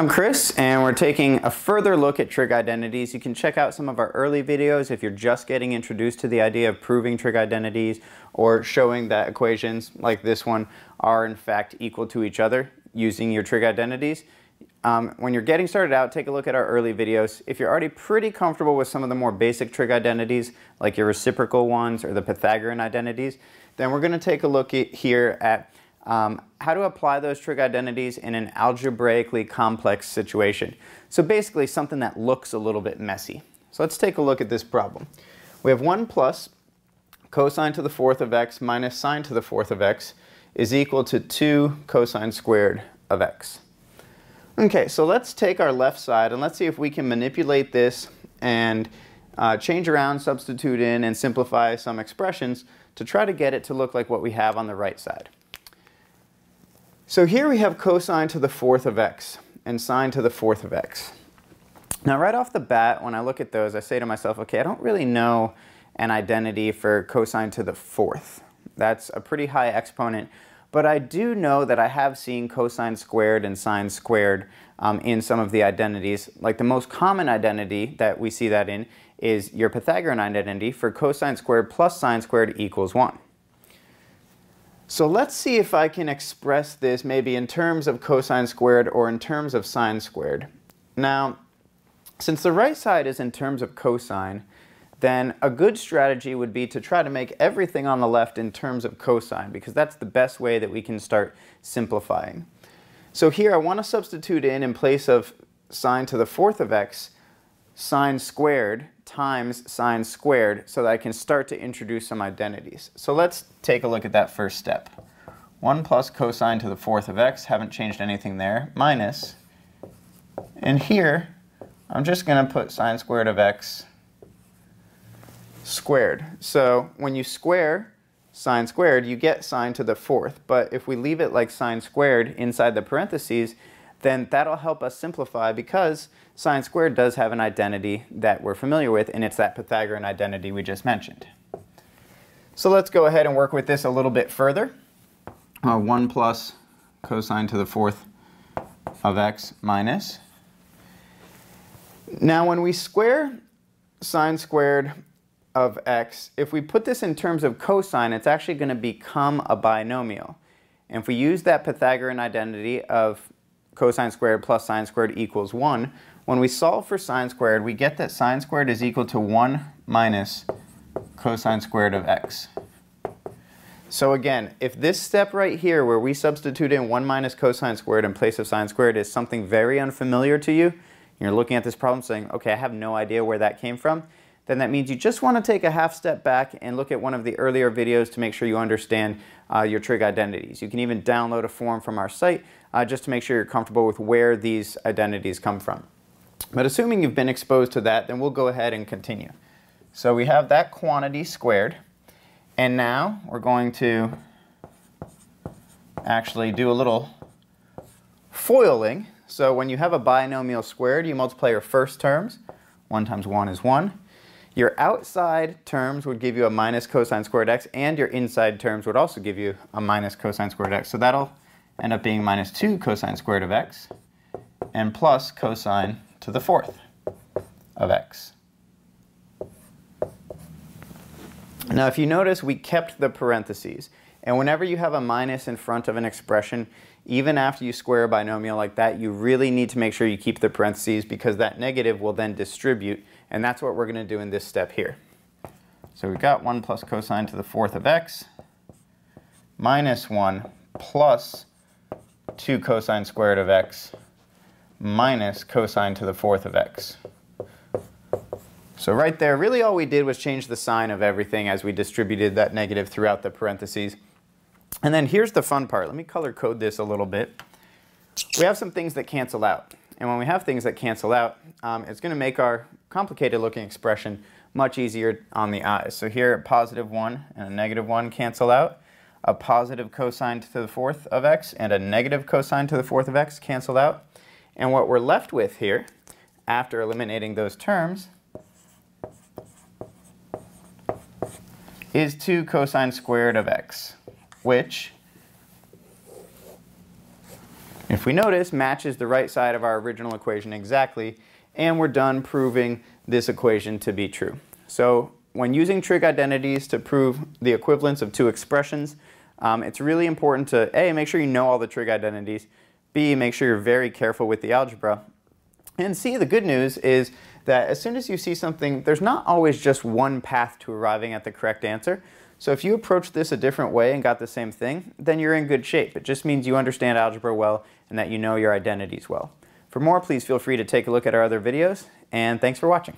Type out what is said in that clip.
I'm Chris and we're taking a further look at trig identities. You can check out some of our early videos if you're just getting introduced to the idea of proving trig identities or showing that equations like this one are in fact equal to each other using your trig identities. Um, when you're getting started out, take a look at our early videos. If you're already pretty comfortable with some of the more basic trig identities, like your reciprocal ones or the Pythagorean identities, then we're gonna take a look at here at um, how to apply those trig identities in an algebraically complex situation. So basically something that looks a little bit messy. So let's take a look at this problem. We have 1 plus cosine to the fourth of x minus sine to the fourth of x is equal to 2 cosine squared of x. Okay, so let's take our left side and let's see if we can manipulate this and uh, change around, substitute in, and simplify some expressions to try to get it to look like what we have on the right side. So here we have cosine to the fourth of x and sine to the fourth of x. Now right off the bat, when I look at those, I say to myself, okay, I don't really know an identity for cosine to the fourth. That's a pretty high exponent, but I do know that I have seen cosine squared and sine squared um, in some of the identities. Like the most common identity that we see that in is your Pythagorean identity for cosine squared plus sine squared equals one. So let's see if I can express this maybe in terms of cosine squared or in terms of sine squared. Now, since the right side is in terms of cosine, then a good strategy would be to try to make everything on the left in terms of cosine because that's the best way that we can start simplifying. So here I want to substitute in in place of sine to the fourth of x, sine squared, times sine squared so that I can start to introduce some identities. So let's take a look at that first step. 1 plus cosine to the fourth of x, haven't changed anything there, minus, and here I'm just going to put sine squared of x squared. So when you square sine squared, you get sine to the fourth, but if we leave it like sine squared inside the parentheses, then that'll help us simplify because sine squared does have an identity that we're familiar with, and it's that Pythagorean identity we just mentioned. So let's go ahead and work with this a little bit further. Uh, 1 plus cosine to the fourth of x minus. Now when we square sine squared of x, if we put this in terms of cosine, it's actually going to become a binomial. And if we use that Pythagorean identity of cosine squared plus sine squared equals 1. When we solve for sine squared, we get that sine squared is equal to 1 minus cosine squared of x. So again, if this step right here where we substitute in 1 minus cosine squared in place of sine squared is something very unfamiliar to you, you're looking at this problem saying, okay, I have no idea where that came from, then that means you just want to take a half step back and look at one of the earlier videos to make sure you understand uh, your trig identities. You can even download a form from our site uh, just to make sure you're comfortable with where these identities come from. But assuming you've been exposed to that, then we'll go ahead and continue. So we have that quantity squared, and now we're going to actually do a little foiling. So when you have a binomial squared, you multiply your first terms. 1 times 1 is 1. Your outside terms would give you a minus cosine squared x, and your inside terms would also give you a minus cosine squared x. So that'll end up being minus 2 cosine squared of x, and plus cosine to the fourth of x. Now if you notice, we kept the parentheses. And whenever you have a minus in front of an expression, even after you square a binomial like that, you really need to make sure you keep the parentheses because that negative will then distribute, and that's what we're gonna do in this step here. So we've got one plus cosine to the fourth of x minus one plus two cosine squared of x minus cosine to the fourth of x. So right there, really all we did was change the sign of everything as we distributed that negative throughout the parentheses. And then here's the fun part. Let me color code this a little bit. We have some things that cancel out. And when we have things that cancel out, um, it's going to make our complicated looking expression much easier on the eyes. So here a positive 1 and a negative 1 cancel out. A positive cosine to the fourth of x and a negative cosine to the fourth of x cancel out. And what we're left with here, after eliminating those terms, is 2 cosine squared of x which, if we notice, matches the right side of our original equation exactly, and we're done proving this equation to be true. So when using trig identities to prove the equivalence of two expressions, um, it's really important to A, make sure you know all the trig identities, B, make sure you're very careful with the algebra, and C, the good news is that as soon as you see something, there's not always just one path to arriving at the correct answer. So if you approach this a different way and got the same thing, then you're in good shape. It just means you understand algebra well and that you know your identities well. For more, please feel free to take a look at our other videos, and thanks for watching.